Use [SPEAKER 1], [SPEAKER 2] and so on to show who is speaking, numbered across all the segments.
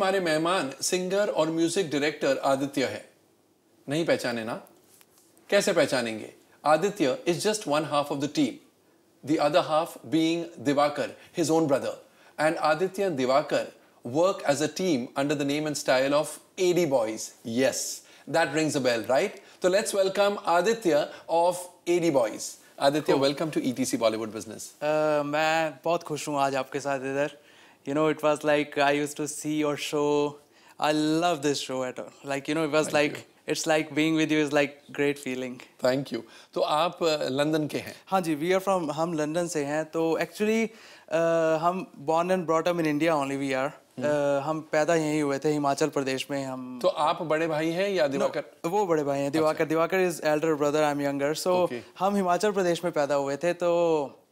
[SPEAKER 1] हमारे मेहमान सिंगर और म्यूजिक डायरेक्टर आदित्य है नहीं पहचाने ना कैसे पहचानेंगे Aditya is just one half of the team the other half being Diwakar his own brother and Aditya Diwakar work as a team under the name and style of AD boys yes that rings a bell right तो let's welcome Aditya of AD boys Aditya welcome to ETC Bollywood business
[SPEAKER 2] मैं बहुत खुश हूं आज आपके साथ इधर you know it was like i used to see your show i love this show at all like you know it was Thank like you. It's like being with you is like great feeling. Thank you. aap uh, london ke hain हाँ ji we are from hum london se hain to actually hum uh, born and brought up in India only we are. Uh, हम पैदा यहीं हुए थे हिमाचल प्रदेश में हम तो आप बड़े भाई हैं या दिवाकर no, वो बड़े भाई हैं दिवाकर अच्छा। Diwakar is elder brother I am younger so हम हिमाचल प्रदेश में पैदा हुए थे तो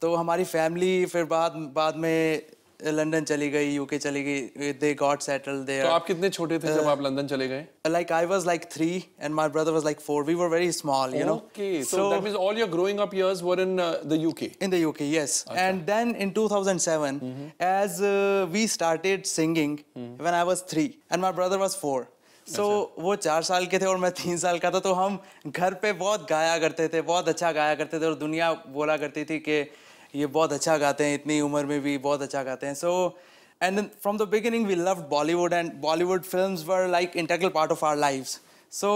[SPEAKER 2] तो हमारी फैमिली फिर बाद बाद में लंदन चली गई यूके चली गई
[SPEAKER 1] दे गॉट सेटल देयर तो आप कितने छोटे थे जब आप लंदन चले गए
[SPEAKER 2] like I was like 3 and my brother was like 4 we were very small you know okay so that
[SPEAKER 1] means all your growing up years were in the UK
[SPEAKER 2] in the UK yes and then in 2007 as we started singing when I was 3 and my brother was 4 so so, वो चार साल के थे और मैं तीन साल का था तो हम घर पे बहुत गाया करते थे बहुत अच्छा गाया करते थे और दुनिया बोला करती थी कि ये बहुत अच्छा गाते हैं इतनी उम्र में भी बहुत अच्छा गाते हैं so and from the beginning we love Bollywood and Bollywood film were like integral part of our life so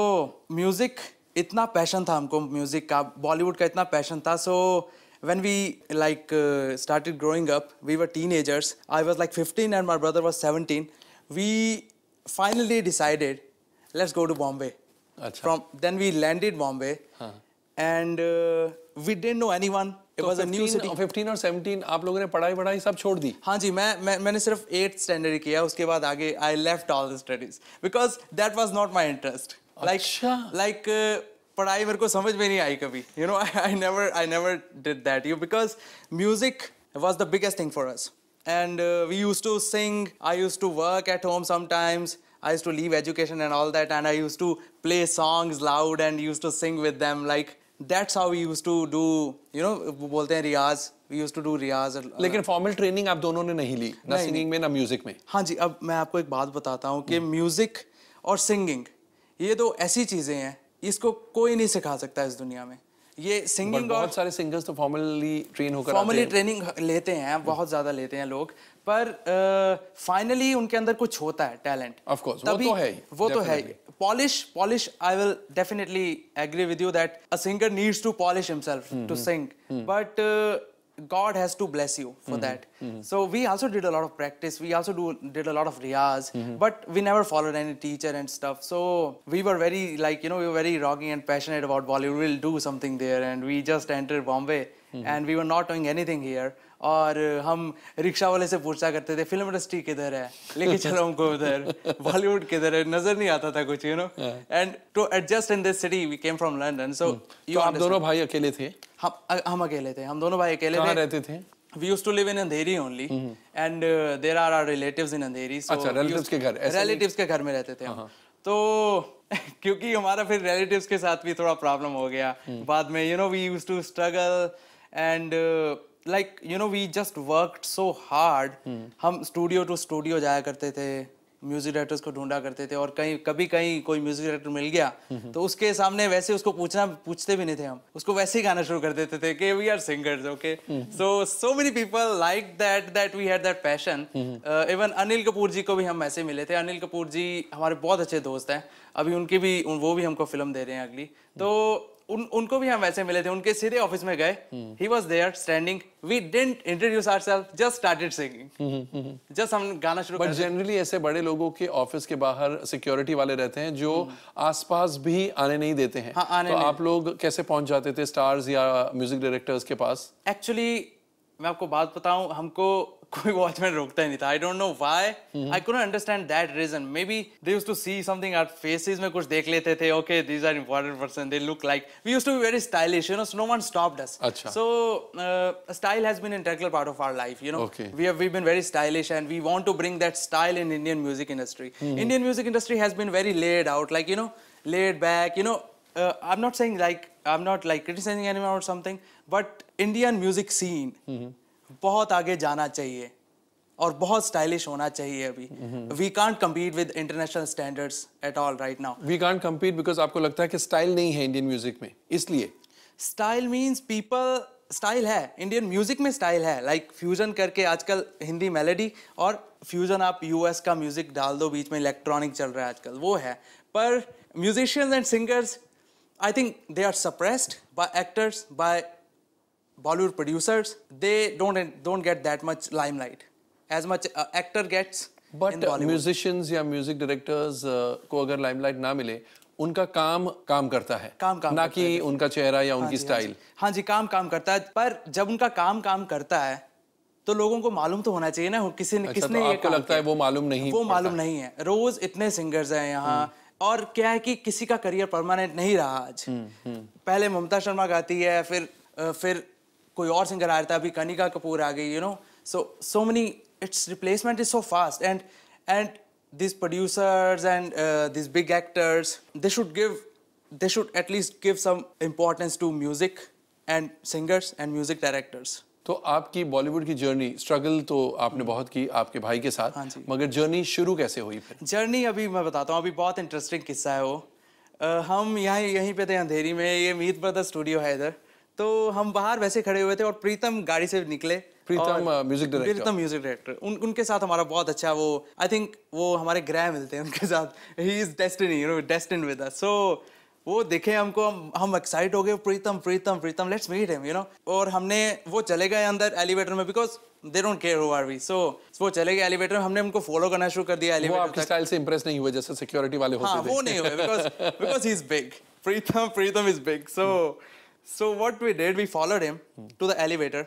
[SPEAKER 2] music इतना पैशन था हमको म्यूजिक का बॉलीवुड का इतना पैशन था so when we like started growing up we were teenagers I was like fifteen and my brother was seventeen we finally decided let's go to Bombay from then we landed Bombay and we dent no any one लोगों ने पढ़ाई पढ़ाई सब छोड़ दी हाँ जी मैं, मैं मैंने सिर्फ एट स्टैंडर्ड किया उसके बाद आगे I left all the studies because that was not my interest like like पढ़ाई मेरे को समझ में नहीं आई कभी you know I never I never did that you because music was the biggest thing for us and uh, we used to sing i used to work at home sometimes i used to leave education and all that and i used to play songs loud and used to sing with them like that's how used to do you know बोलते हैं रियाज used to do रियाज लेकिन
[SPEAKER 1] formal training आप दोनों ने नहीं ली ना सिंगिंग में ना म्यूजिक में हाँ
[SPEAKER 2] जी अब मैं आपको एक बात बताता हूँ कि म्यूजिक हम्म। और सिंगिंग ये दो ऐसी चीजें हैं इसको कोई नहीं सिखा सकता इस दुनिया में
[SPEAKER 1] ये सिंगिंग और सारे सिंगर्स तो फॉर्मली ट्रेन होकर फॉर्मली
[SPEAKER 2] ट्रेनिंग लेते हैं बहुत ज़्यादा लेते हैं लोग पर फाइनली उनके अंदर कुछ होता है टैलेंट
[SPEAKER 1] ऑफ कोर्स वो तो है ही वो definitely. तो है ही
[SPEAKER 2] polish polish I will definitely agree with you that a singer needs to polish himself to sing but God has to bless you for mm -hmm. that. Mm -hmm. So we also did a lot of practice. We also do did a lot of riyas, mm -hmm. but we never followed any teacher and stuff. So we were very like you know we were very rocky and passionate about Bollywood. We'll do something there, and we just entered Bombay, hmm, hmm. and we were not doing anything here. और हम rickshaw वाले से पूछा करते थे film industry किधर है लेके चलो हमको उधर बॉलीवुड किधर है नजर नहीं आता था कुछ you know and to adjust in this city we came from London so you आप दोनों भाई अकेले थे हम हम अकेले थे हम दोनों भाई अकेले थे रहते थे we used to live in Andheri only mm -hmm. and uh, there are our relatives in Andheri so अच्छा relatives के घर relatives के घर में रहते थे हम हाँ। तो क्योंकि हमारा फिर relatives के साथ भी थोड़ा problem हो गया हम्म। बाद में you know we used to struggle and uh, like you know we just work so hard हम स्टूडियो टू स्टूडियो जाया करते थे म्यूजिक डायरेक्टर्स को ढूंढा करते थे और कहीं कभी कहीं कोई म्यूजिक डायरेक्टर मिल गया तो उसके सामने वैसे उसको पूछना पूछते भी नहीं थे हम उसको वैसे ही गाना शुरू कर देते थे कि we are singers okay so so many people like that that we had that passion even Anil Kapoor ji को भी हम ऐसे मिले थे अनिल कपूर जी हमारे बहुत अच्छे दोस्त हैं अभी उनकी भी वो भी हमको फिल्म दे रहे हैं अगली तो उन उनको भी हम वैसे मिले थे उनके सीधे ऑफिस में गए he was there
[SPEAKER 1] standing we didn't introduce our self just started singing just हम गाना शुरू बट जनरली ऐसे बड़े लोगों के ऑफिस के बाहर सिक्योरिटी वाले रहते हैं जो हम्म। आसपास भी आने नहीं देते हैं हाँ, आने तो नहीं। आप लोग कैसे पहुंच जाते थे स्टार्स या म्यूजिक डायरेक्टर्स के पास एक्चुअली
[SPEAKER 2] मैं आपको बात बताऊं हमको
[SPEAKER 1] I don't know why I
[SPEAKER 2] couldn't understand that reason maybe they used to see something our faces में कुछ देख लेते थे okay these are important person they look like we used to be very stylish you know no one stopped us so uh, style has been integral part of our life you know we have we been very stylish and we want to bring that style in Indian music industry hmm. Indian music industry has been very laid out like you know laid back you know uh, I'm not saying like I'm not like criticizing anyone or something but Indian music scene hmm. बहुत आगे जाना चाहिए और बहुत stylish होना चाहिए अभी we can't compete with international standards at all right now
[SPEAKER 1] we can't compete because आपको लगता है
[SPEAKER 2] कि स्टाइल नहीं है इंडियन म्यूजिक में इसलिए स्टाइल मीन्स पीपल स्टाइल है इंडियन म्यूजिक में स्टाइल है लाइक like, फ्यूजन करके आजकल हिंदी मेलेडी और फ्यूजन आप यूएस का म्यूजिक डाल दो बीच में इलेक्ट्रॉनिक चल रहा है आजकल वो है पर musicians and singers I think they are suppressed by actors by Bollywood producers, they don't don't get that much limelight as much uh, actor gets. But uh,
[SPEAKER 1] musicians या music directors uh, को अगर limelight ना मिले उनका काम काम करता है काम काम ना कि उनका चेहरा या हाँ उनकी हाँ style. हाँ जी काम काम करता है पर जब उनका
[SPEAKER 2] काम काम करता है तो लोगों को मालूम तो होना चाहिए ना किसी ने अच्छा, किसने तो आपको लगता
[SPEAKER 1] है वो मालूम नहीं वो मालूम नहीं है
[SPEAKER 2] रोज इतने सिंगर्स हैं यहाँ हम्म। और क्या है कि किसी का करियर परमानेंट नहीं रहा आज हम्म, हम्म। पहले ममता शर्मा गाती है फिर फिर कोई और सिंगर आ रहा था अभी कनिका कपूर आ गई you know so so many it's replacement is so fast and and this producers and this big actors they should give
[SPEAKER 1] they should at least give some importance to music and singers and music directors तो आपकी बॉलीवुड की journey struggle तो आपने बहुत की आपके भाई के साथ हाँ जी मगर जर्नी शुरू कैसे हुई फिर जर्नी अभी मैं बताता हूँ अभी बहुत इंटरेस्टिंग किस्सा है वो uh, हम
[SPEAKER 2] यहाँ यहीं पे थे अंधेरी में ये मीत ब्रदर स्टूडियो है इधर तो हम बाहर वैसे खड़े हुए थे और प्रीतम गाड़ी से निकले Pritam music director uh, Pritam music director उन उनके साथ हमारा बहुत अच्छा वो आई थिंक वो हमारे ग्रह मिलते हैं उनके साथ he is destiny you know destiny with us so वो देखे हमको हम, हम एक्साइट हो गए Pritam Pritam Pritam let's meet him you know और हमने वो चले गए अंदर एलिवेटर में because they don't care who are we so वो चले गए एलिवेटर में हमने उनको फॉलो करना शुरू कर दिया एलिवेटर वो आपके स्टाइल से इंप्रेस नहीं हुए जैसे सिक्योरिटी वाले होते हाँ, वो नहीं हुए because because he is big Pritam Pritam is big so So what we did, we followed him to the elevator.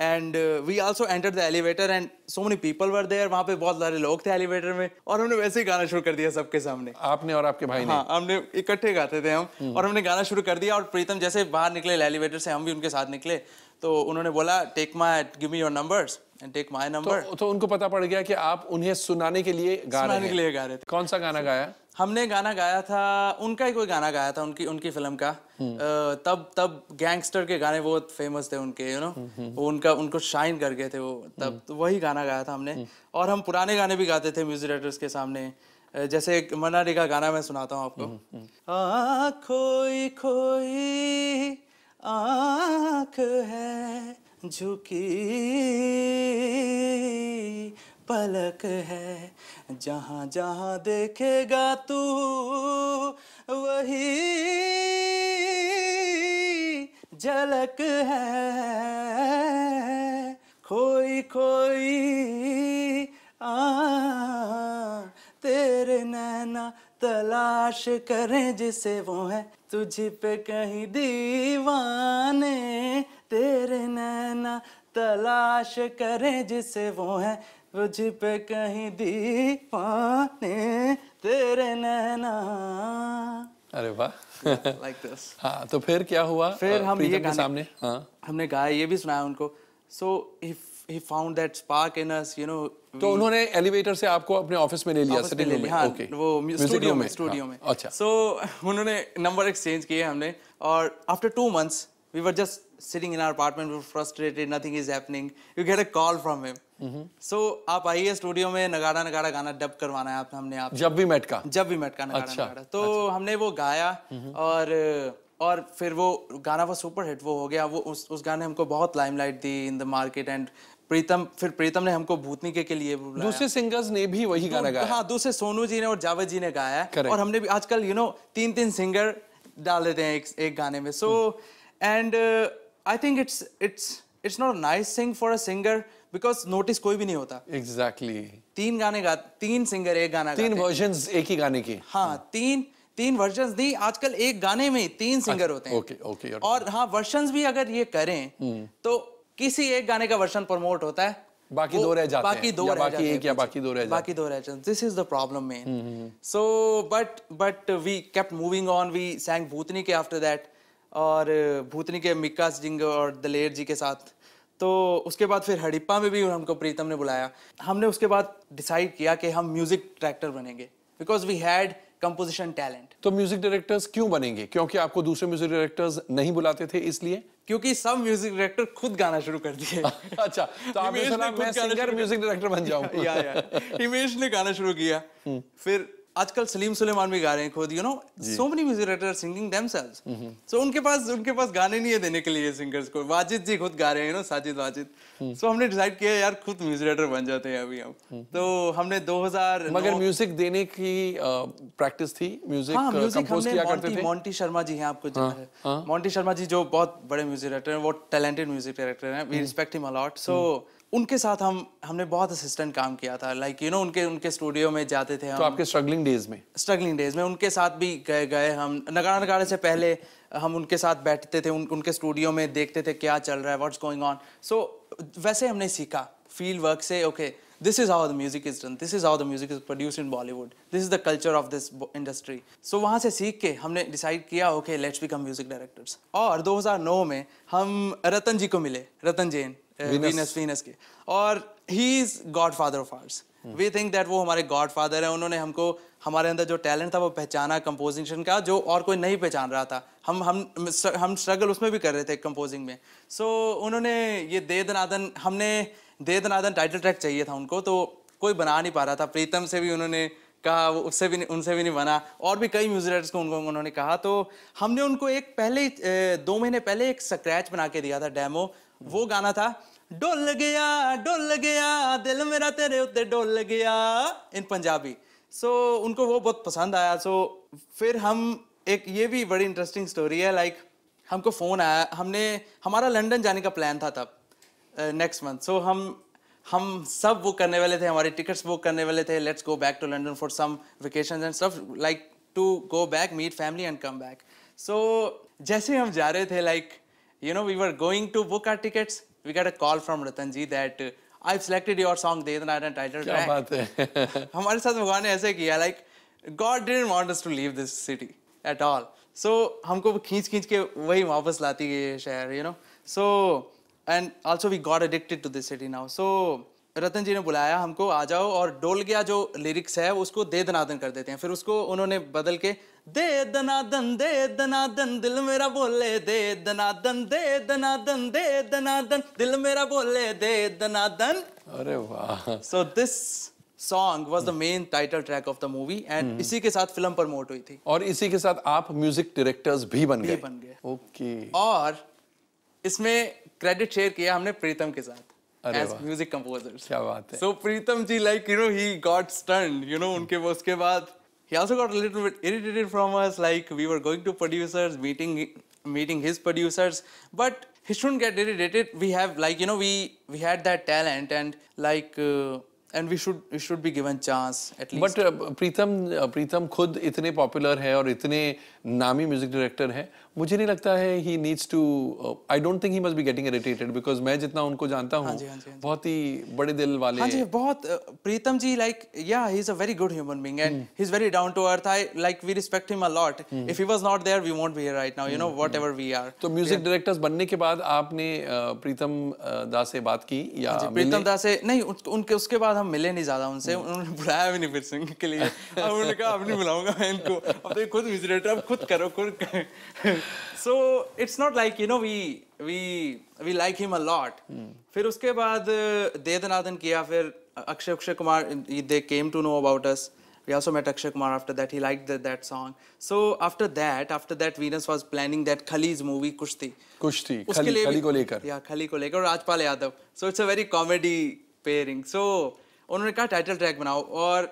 [SPEAKER 2] And we also enter the elevator and so many people were there वहाँ पे बहुत सारे लोग थे एलिवेटर में और हमने वैसे ही गाना शुरू कर दिया सबके सामने आपने और आपके भाई हाँ हमने इकट्ठे गाते थे हम और हमने गाना शुरू कर दिया और प्रीतम जैसे बाहर निकले एलिवेटर से हम भी उनके साथ निकले तो उन्होंने बोला take my give me your numbers and take my number तो उनको पता पड़ गया कि आप उन्हें सुनाने के लिए गा रहे के लिए गा रहे थे कौन सा गाना गाया हमने गाना गाया था उनका ही कोई गाना गाया था उनकी उनकी फिल्म का हम्म। तब तब गैंगस्टर के गाने बहुत फेमस थे उनके यू नो हम्म, हम्म, वो उनका उनको शाइन कर गए थे वो तब तो वही गाना गाया था हमने और हम पुराने गाने भी गाते थे म्यूजिक डायरेक्टर्स के सामने जैसे एक मनाली का गाना मैं सुनाता हूँ आपको आ खोई खोई आँख है झुकी पलक है जहाँ जहाँ देखेगा तू वही झलक है खोई खोई आ तेरे नैना तलाश करें जिसे वो है तुझ पे कहीं दीवाने तेरे नैना तलाश करें जिसे वो है तुझ पे कहीं पाने तेरे नैना
[SPEAKER 1] अरे वाह लाइक दिस हाँ तो फिर क्या हुआ फिर हम ये गाने सामने हाँ
[SPEAKER 2] हमने गाया ये भी सुनाया उनको so he found that spark in us you know तो उन्होंने एलिवेटर से आपको
[SPEAKER 1] अपने ऑफिस में ले लिया सिटिंग रूम में हाँ, okay. वो स्टूडियो में स्टूडियो हाँ। में अच्छा
[SPEAKER 2] सो उन्होंने नंबर एक्सचेंज किए हमने और after two months we were just sitting in our apartment we were frustrated nothing is happening you get a call from him so so, आप आइए स्टूडियो में नगाड़ा नगाड़ा गाना डब करवाना है आपने हमने आप जब भी मेट का जब भी मेट का नगाड़ा अच्छा, नगाड़ा तो अच्छा। हमने वो गाया हम्म। और और फिर वो गाना वो सुपर हिट वो हो गया वो उस उस गाने हमको बहुत लाइमलाइट दी in the market and Pritam फिर प्रीतम ने हमको भूतनी के, के लिए दूसरे
[SPEAKER 1] सिंगर्स ने भी
[SPEAKER 2] वही गाना गाया हाँ दूसरे सोनू जी ने और जावेद जी ने गाया है और हमने भी आजकल यू नो तीन तीन सिंगर डाल देते हैं एक, एक गाने में so and I think it's it's it's not nice thing for a singer because notice कोई भी नहीं होता
[SPEAKER 1] एग्जैक्टली exactly.
[SPEAKER 2] तीन गाने गा तीन सिंगर एक गाना तीन वर्जन एक ही गाने के हाँ तीन तीन वर्जन नहीं आजकल एक गाने में
[SPEAKER 1] तीन सिंगर अच्छा, होते हैं ओके ओके और
[SPEAKER 2] हाँ वर्जन भी अगर ये करें हम्म। तो किसी एक गाने का वर्जन प्रमोट होता है
[SPEAKER 1] बाकी दो रह जाते बाकी दो या बाकी एक या बाकी दो रह जाते बाकी दो रह
[SPEAKER 2] जाते this is the problem man so but but we kept moving on we sang Bhootni ke after that और भूतनी के मिक्का जिंग और दलेर जी के साथ तो उसके बाद फिर हड़िप्पा में भी हमको प्रीतम ने बुलाया हमने उसके बाद डिसाइड किया कि हम
[SPEAKER 1] म्यूजिक डायरेक्टर बनेंगे because we had composition talent तो म्यूजिक डायरेक्टर्स क्यों बनेंगे क्योंकि आपको दूसरे म्यूजिक डायरेक्टर्स नहीं बुलाते थे इसलिए क्योंकि सब म्यूजिक डायरेक्टर खुद गाना शुरू कर दिए अच्छा तो आपने मैं सिंगर म्यूजिक डायरेक्टर बन जाऊं या या हिमेश ने
[SPEAKER 2] गाना शुरू किया हम्म। फिर आजकल सलीम सुलेमान भी गा रहे हैं खुद you know so many music writer singing themselves so उनके पास उनके पास गाने नहीं है देने के लिए सिंगर्स को वाजिद जी खुद गा रहे हैं you know Sajid Wajid so हम्म। हमने डिसाइड किया यार खुद म्यूजिक राइटर बन जाते हैं अभी हम हम्म। तो हमने 2000 मगर म्यूजिक देने की प्रैक्टिस थी हाँ, म्यूजिक कंपोज किया करते थे मोंटी शर्मा जी हैं आपको हाँ, जाना है मोंटी हाँ। शर्मा जी जो बहुत बड़े म्यूजिक डायरेक्टर हैं वो टैलेंटेड म्यूजिक डायरेक्टर हैं we respect him a lot so उनके साथ हम हमने बहुत असिस्टेंट काम किया था लाइक यू नो उनके उनके स्टूडियो में जाते थे तो हम तो आपके
[SPEAKER 1] स्ट्रगलिंग डेज में
[SPEAKER 2] स्ट्रगलिंग डेज में उनके साथ भी गए गए हम नगाड़ा नगाड़े से पहले हम उनके साथ बैठते थे उन, उनके स्टूडियो में देखते थे क्या चल रहा है व्हाट्स गोइंग ऑन सो वैसे हमने सीखा फील्ड वर्क से okay this is how the music is done this is how the music is produce in Bollywood this is the culture of this industry so वहाँ से सीख के हमने decide किया okay let's become music directors और 2009 में हम रतन जी को मिले रतन जैन वीनस वीनस के और he is godfather of arts we think that वो हमारे गॉड फादर है उन्होंने हमको हमारे अंदर जो टैलेंट था वो पहचाना कंपोजिशन का जो और कोई नहीं पहचान रहा था हम हम हम स्ट्रगल उसमें भी कर रहे थे कंपोजिंग में सो so, उन्होंने ये दे दनादन हमने दे दनादन टाइटल ट्रैक चाहिए था उनको तो कोई बना नहीं पा रहा था प्रीतम से भी उन्होंने कहा उससे भी उनसे भी नहीं बना और भी कई म्यूजिक को उनको उन्होंने कहा तो हमने उनको एक पहले दो महीने पहले एक स्क्रैच बना के दिया था डेमो वो गाना था डोल गया डोल गया दिल मेरा तेरे उत्ते डोल गया इन पंजाबी सो so, उनको वो बहुत पसंद आया सो so, फिर हम एक ये भी बड़ी इंटरेस्टिंग स्टोरी है लाइक like, हमको फ़ोन आया हमने हमारा लंदन जाने का प्लान था तब नेक्स्ट मंथ सो हम हम सब बुक करने वाले थे हमारे टिकट्स बुक करने वाले थे let's go back to London for some vacation and सब like to go back meet family and come back so जैसे हम जा रहे थे like like, you know, we were going to book our tickets. We got a call from Ratanji that uh, I've selected your song, Dedanayan, titled Kya track. Kya Like, God didn't want us to leave this city at all. So, humko khinch khinch ke wahi wapas lati hai shahar, you know. So, and also we got addicted to this city now. So, Ratan ji ने बुलाया हमको आ जाओ और डोल गया जो lyrics है उसको दे दनादन कर देते हैं फिर उसको उन्होंने बदल के दे दनादन दे दनादन दिल मेरा बोले दे दनादन दे दनादन दे दनादन दिल मेरा बोले दे दनादन अरे वाह so this song was the main title track of the movie and इसी के साथ फिल्म प्रमोट हुई थी और इसी के
[SPEAKER 1] साथ आप म्यूजिक डायरेक्टर्स भी बन गए बन गए ओके okay.
[SPEAKER 2] और इसमें क्रेडिट शेयर किया हमने प्रीतम के साथ as music composers. क्या बात है. So Pritam ji, like you know, he got stunned. You know, उनके वो उसके बाद he also got a little bit irritated from us. Like we were going to producers, meeting meeting his producers, but he shouldn't get irritated. We have like
[SPEAKER 1] you know we we had that talent and like. Uh, and we should we should be given chance at least but uh, pritham uh, pritham khud itne popular hai aur itne nami music director hai मुझे नहीं लगता है he needs to I don't think he must be getting irritated because मैं जितना उनको जानता हूँ हाँ हाँ हाँ बहुत ही बड़े दिल वाले हाँ जी
[SPEAKER 2] बहुत uh, प्रीतम जी लाइक या he is a very good human being and he is very down to earth I like we respect him a lot if he was not there we won't
[SPEAKER 1] be here right now you know whatever we are तो music directors बनने के बाद आपने uh, प्रीतम uh, दा से बात की या प्रीतम
[SPEAKER 2] दा से नहीं उनके उसके बाद हम मिले नहीं ज्यादा उनसे hmm. उन्होंने बुलाया भी नहीं फिर सिंह के लिए अब उन्होंने कहा अब नहीं बुलाऊंगा मैं इनको अब तो खुद विजिलेटर अब खुद करो खुद so it's not like you know we we we like him a lot. Hmm. फिर उसके बाद uh, देदनादन किया फिर Akshay Akshay Kumar they came to know about us. We also met Akshay Kumar after that. He liked the, that song. So after that, after that, Venus was planning that Khali's movie Kushti.
[SPEAKER 1] Kushti. उसके लिए खली को लेकर. Yeah,
[SPEAKER 2] खली को लेकर और Rajpal Yadav. So it's a very comedy pairing. So उन्होंने कहा title track बनाओ और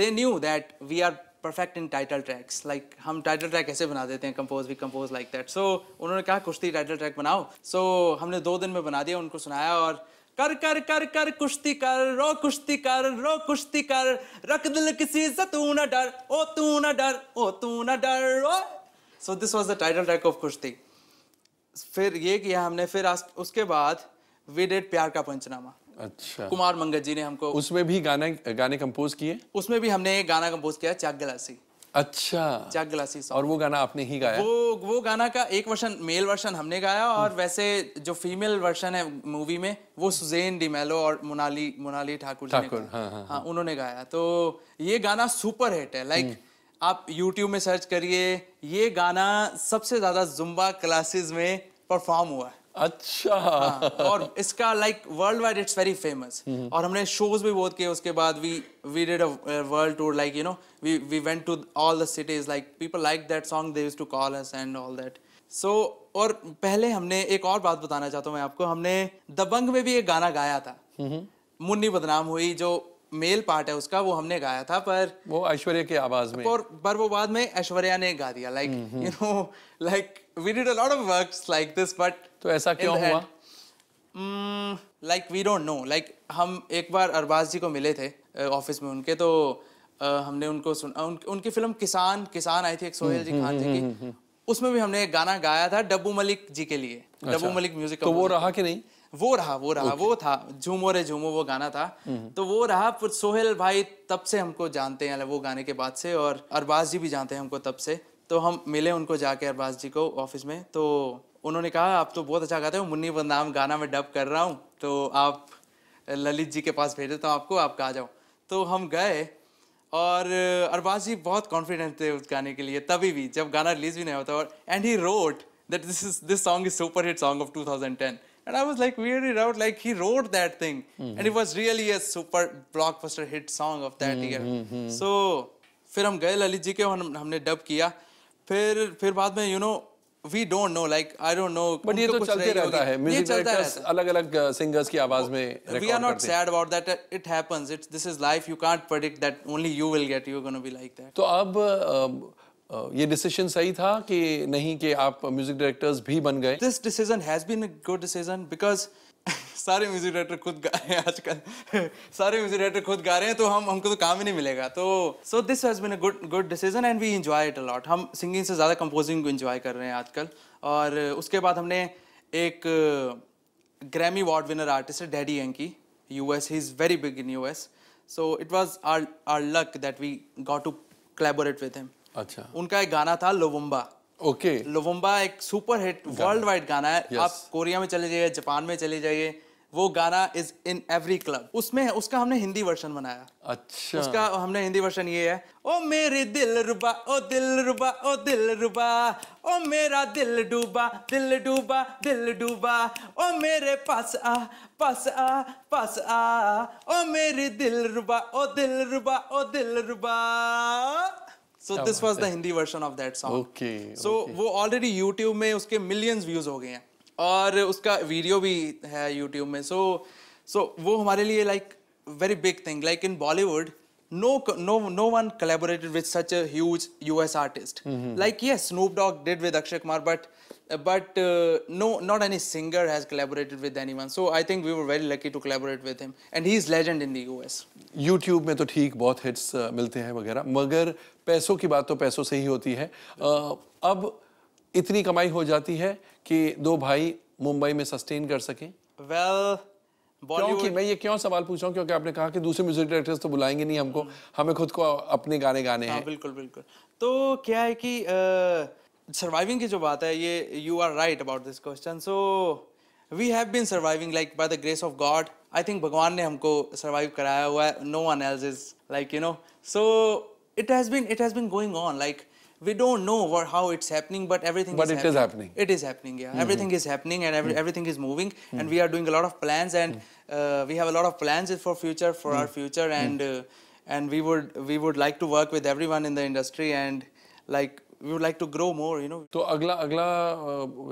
[SPEAKER 2] they knew that we are perfect in title tracks like हम टाइटल ट्रैक ऐसे बना देते हैं कंपोज भी कंपोज लाइक दैट सो उन्होंने कहा कुश्ती टाइटल ट्रैक बनाओ सो so, हमने दो दिन में बना दिया उनको सुनाया और कर कर कर कर कुश्ती कर रो कुश्ती कर रो कुश्ती कर रख दिल किसी से तू ना डर ओ तू ना डर ओ तू ना डर ओ so this was the title track of Kushti फिर ये किया हमने फिर उसके बाद वी डेड प्यार का पंचनामा
[SPEAKER 1] अच्छा कुमार
[SPEAKER 2] मंगत जी ने हमको
[SPEAKER 1] उसमें भी गाने गाने कंपोज किए
[SPEAKER 2] उसमें भी हमने गाना कंपोज किया चाक गलासी
[SPEAKER 1] अच्छा चाक गलासी और वो गाना आपने ही गाया वो
[SPEAKER 2] वो गाना का एक वर्षन मेल वर्षन हमने गाया और हम्म। वैसे जो फीमेल वर्षन है मूवी में वो सुजेन डिमेलो और मुनाली मुनाली ठाकुर ठाकुर हाँ, हाँ, हाँ, हाँ, उन्होंने गाया तो ये गाना सुपर हिट है लाइक हम्म। आप YouTube में सर्च करिए ये गाना सबसे ज़्यादा जुम्बा क्लासेस में परफॉर्म हुआ है अच्छा हाँ, और इसका like world wide it's very famous और हमने शोज भी बहुत किए उसके बाद we we did a world tour like you know we we went to all the cities like people like that song they used to call us and all that so और पहले हमने एक और बात बताना चाहता हूँ मैं आपको हमने दबंग में भी एक गाना गाया था हम्म। मुन्नी बदनाम हुई जो मेल पार्ट है उसका वो हमने गाया था पर वो ऐश्वर्या की आवाज में पर, पर वो बाद में ऐश्वर्या ने गा दिया like you know like we did a lot of works like this but तो ऐसा क्यों हुआ like we don't know like हम एक बार अरबाज जी को मिले थे ऑफिस में उनके तो uh, हमने उनको सुना उन, उनकी फिल्म किसान किसान आई थी एक सोहेल जी खान जी की उसमें भी हमने एक गाना गाया था डब्बू मलिक जी के लिए अच्छा, डब्बू मलिक म्यूजिक तो वो रहा कि नहीं वो रहा वो रहा okay. वो था झूमो रे झूमो वो गाना था हम्म। तो वो रहा फिर सोहेल भाई तब से हमको जानते हैं वो गाने के बाद से और अरबाज जी भी जानते हैं हमको तब से तो हम मिले उनको जाके अरबाज जी को ऑफिस में तो उन्होंने कहा आप तो बहुत अच्छा गाते हो मुन्नी बदनाम गाना में डब कर रहा हूँ तो आप ललित जी के पास भेज देता हूँ आपको आप आ जाओ तो हम गए और अरबाज जी बहुत कॉन्फिडेंट थे उस गाने के लिए तभी भी जब गाना रिलीज भी नहीं होता और and he wrote that this is this song is super hit song of ten And I was like weirded out, like he wrote that thing. Mm -hmm. And it was really a super blockbuster hit song of that mm -hmm. year. So फिर हम गए ललित जी के हम, हमने dub किया फिर फिर बाद में you know we don't know like I don't know but ये तो चलते रहता है म्यूजिक डायरेक्टर्स
[SPEAKER 1] अलग-अलग सिंगर्स की आवाज में we are not sad
[SPEAKER 2] about that it happens it's this is life you can't predict that only you will get you gonna be like that
[SPEAKER 1] तो अब uh, ये डिसीजन सही था कि नहीं कि आप म्यूजिक डायरेक्टर्स भी बन गए this decision has been a good decision because
[SPEAKER 2] सारे म्यूजिक डायरेक्टर खुद गा रहे हैं आजकल सारे म्यूजिक डायरेक्टर खुद गा रहे हैं तो हम हमको तो काम ही नहीं मिलेगा तो so this has been a good good decision and we enjoy it a lot हम सिंगिंग से ज़्यादा कंपोजिंग को एंजॉय कर रहे हैं आजकल और उसके बाद हमने एक ग्रैमी अवार्ड विनर आर्टिस्ट है Daddy Yankee U S he is very big in U S so it was our our luck that we got to collaborate with him अच्छा उनका एक गाना था लोवम्बा ओके okay. एक super hit world wide गाना है yes. आप Korea में चले जाइए जापान में चले जाइए वो गाना इज इन एवरी क्लब उसमें उसका हमने हिंदी वर्षन बनाया अच्छा उसका हमने हिंदी वर्षन ये है ओ मेरे दिल रुबा ओ दिल रुबा ओ दिल रुबा ओ मेरा दिल डूबा दिल डूबा दिल डूबा ओ मेरे पास आ पास आ पास आ ओ मेरे दिल रुबा ओ दिल रुबा ओ दिल रुबा so this was the Hindi version of that
[SPEAKER 1] song okay so
[SPEAKER 2] वो ऑलरेडी यूट्यूब में उसके मिलियंस व्यूज हो गए हैं और उसका वीडियो भी है यूट्यूब में सो so, सो so, वो हमारे लिए like very big thing like in Bollywood no no no one collaborated with such a huge US artist. Mm -hmm. Like yes, Snoop Dogg did with Akshay Kumar, but but uh, no, not any singer has collaborated with anyone. So I think we were very lucky to collaborate with him, and he is legend in the US.
[SPEAKER 1] YouTube mein to theek bahut hits uh, मिलते हैं वगैरह, मगर पैसों की बात तो पैसों से ही होती है. Uh, अब इतनी कमाई हो जाती है कि दो भाई मुंबई में सस्टेन कर सकें. Well, क्योंकि मैं ये क्यों सवाल पूछ रहा हूँ क्योंकि आपने कहा कि दूसरे म्यूजिक डायरेक्टर्स तो बुलाएंगे नहीं हमको हमें खुद को अपने गाने गाने हैं बिल्कुल बिल्कुल तो क्या
[SPEAKER 2] है कि आ, surviving की जो बात है ये you are right about this question so we have been surviving like by the grace of God I think भगवान ने हमको survive कराया no one else is like you know so it has been it has been going on like we don't know what, how it's happening but everything but is it happening. is happening it is happening yeah mm -hmm. everything is happening and every, mm -hmm. everything is moving mm -hmm. and we are doing a lot of plans and mm-hmm. uh, we have a lot of plans for future for our mm-hmm. future and mm-hmm. uh, and we would we would like to work with everyone in the industry and like we would like to grow more you know तो अगला
[SPEAKER 1] अगला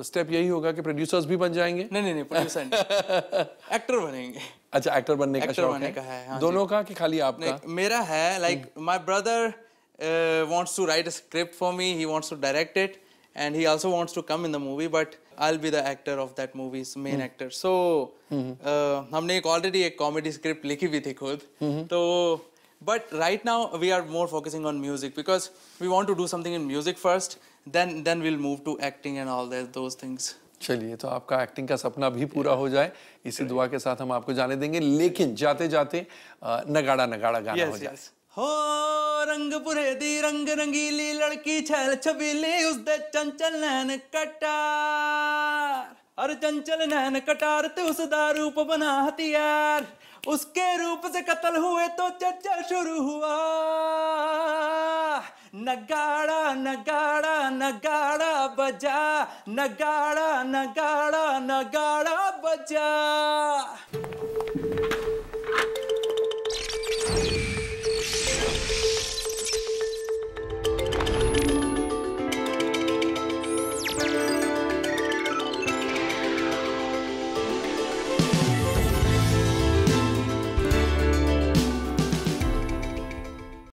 [SPEAKER 1] step यही होगा कि producers भी बन जाएंगे नहीं नहीं नहीं प्रोड्यूसर एक्टर बनेंगे अच्छा एक्टर बनने का एक्टर बनने का है हाँ दोनों का कि खाली आपका मेरा है like
[SPEAKER 2] my brother wants to write a script for me he wants to direct it and he also wants to come in the movie but i'll be the actor of that movie's main mm. actor so mm-hmm. uh, हमने एक already एक comedy script लिखी हुई थी खुद हम्म। तो But right now, we are more focusing on music because we want to do something in music first, then then we'll move to
[SPEAKER 1] acting and all that, those things. चलिए तो आपका acting का सपना भी पूरा हो जाए इसी दुआ के साथ हम आपको जाने देंगे लेकिन जाते जाते नगाड़ा नगाड़ा गाना yes, हो जाए yes.
[SPEAKER 2] ਹੋ ਰੰਗ ਭੁਰੇ ਦੀ ਰੰਗ ਰੰਗੀਲੀ ਲੜਕੀ ਛੈਲ ਛਬੀਲੀ ਉਸ ਦੇ ਚੰਚਲ ਨੈਣ ਕਟਾ और चंचल नहन कटारते उसदा रूप बना हथियार उसके रूप से कत्ल हुए तो चर्चा शुरू हुआ नगाड़ा नगाड़ा नगाड़ा बजा नगाड़ा नगाड़ा नगाड़ा बजा